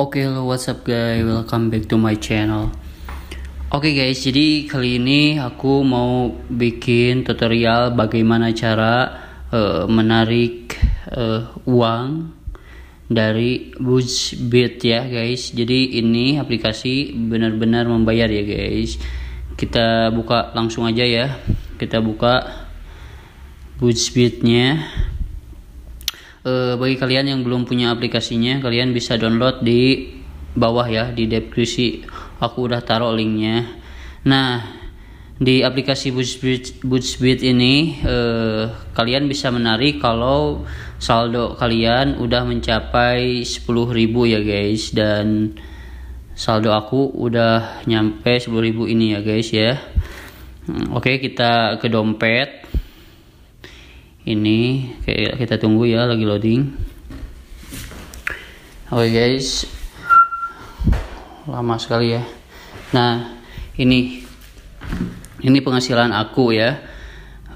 Oke, okay, what's up guys? Welcome back to my channel. Oke okay guys, jadi kali ini aku mau bikin tutorial bagaimana cara uh, menarik uh, uang dari Buzzbit ya guys. Jadi ini aplikasi benar-benar membayar ya guys. Kita buka langsung aja ya. Kita buka Buzzbitnya. nya e, bagi kalian yang belum punya aplikasinya kalian bisa download di bawah ya di deskripsi aku udah taruh linknya nah di aplikasi Bootsbeat ini eh, kalian bisa menarik kalau saldo kalian udah mencapai 10.000 ya guys dan saldo aku udah nyampe 10.000 ini ya guys ya. Hmm, oke, kita ke dompet ini kayak kita tunggu ya lagi loading oke okay guys lama sekali ya nah ini ini penghasilan aku ya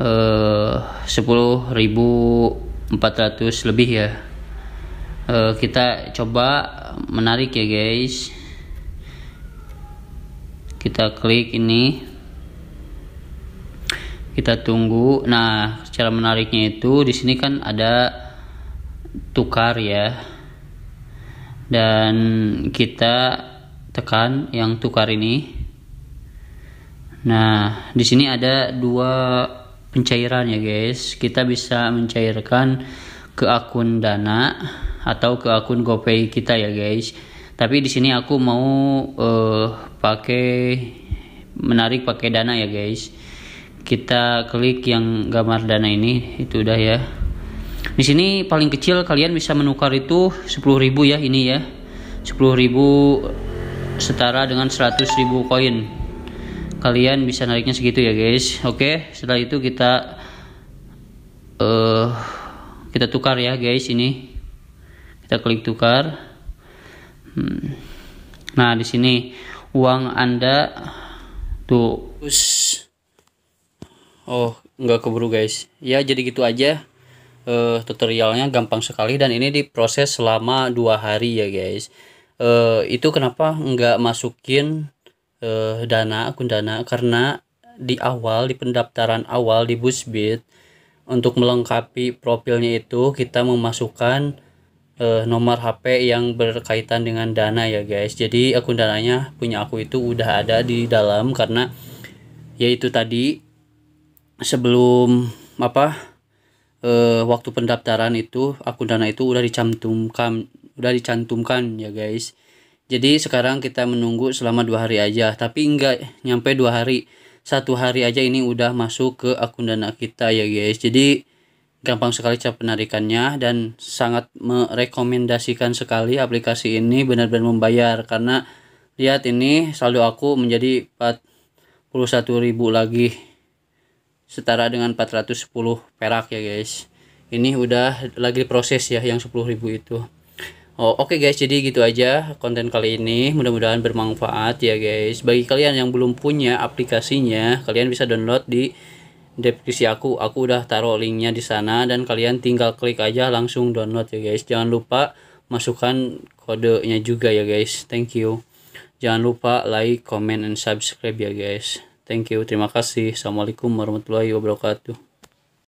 eh, sepuluh ribu empat ratus lebih ya e, kita coba menarik ya guys kita klik ini kita tunggu. Nah, cara menariknya itu di sini kan ada tukar ya. Dan kita tekan yang tukar ini. Nah, di sini ada dua pencairan ya, guys. Kita bisa mencairkan ke akun Dana atau ke akun GoPay kita ya, guys. Tapi di sini aku mau uh, pakai menarik pakai Dana ya, guys kita klik yang gambar dana ini itu udah ya di sini paling kecil kalian bisa menukar itu 10.000 ya ini ya 10.000 setara dengan 100.000 koin kalian bisa naiknya segitu ya guys oke setelah itu kita uh, kita tukar ya guys ini kita klik tukar hmm. nah di sini uang anda tuh Oh, nggak keburu guys. Ya, jadi gitu aja. Uh, tutorialnya gampang sekali dan ini diproses selama dua hari ya guys. Uh, itu kenapa nggak masukin uh, dana akun dana karena di awal di pendaftaran awal di Busbit untuk melengkapi profilnya itu kita memasukkan uh, nomor HP yang berkaitan dengan dana ya guys. Jadi akun dananya punya aku itu udah ada di dalam karena yaitu tadi sebelum apa eh, waktu pendaftaran itu akun dana itu udah dicantumkan udah dicantumkan ya guys jadi sekarang kita menunggu selama dua hari aja tapi enggak nyampe dua hari satu hari aja ini udah masuk ke akun dana kita ya guys jadi gampang sekali cara penarikannya dan sangat merekomendasikan sekali aplikasi ini benar-benar membayar karena lihat ini saldo aku menjadi 41.000 lagi setara dengan 410 perak ya guys ini udah lagi proses ya yang 10.000 itu Oh, Oke okay guys, jadi gitu aja konten kali ini. Mudah-mudahan bermanfaat ya guys. Bagi kalian yang belum punya aplikasinya, kalian bisa download di deskripsi aku. Aku udah taruh linknya di sana dan kalian tinggal klik aja langsung download ya guys. Jangan lupa masukkan kodenya juga ya guys. Thank you. Jangan lupa like, comment, and subscribe ya guys. Thank you, terima kasih. Assalamualaikum warahmatullahi wabarakatuh.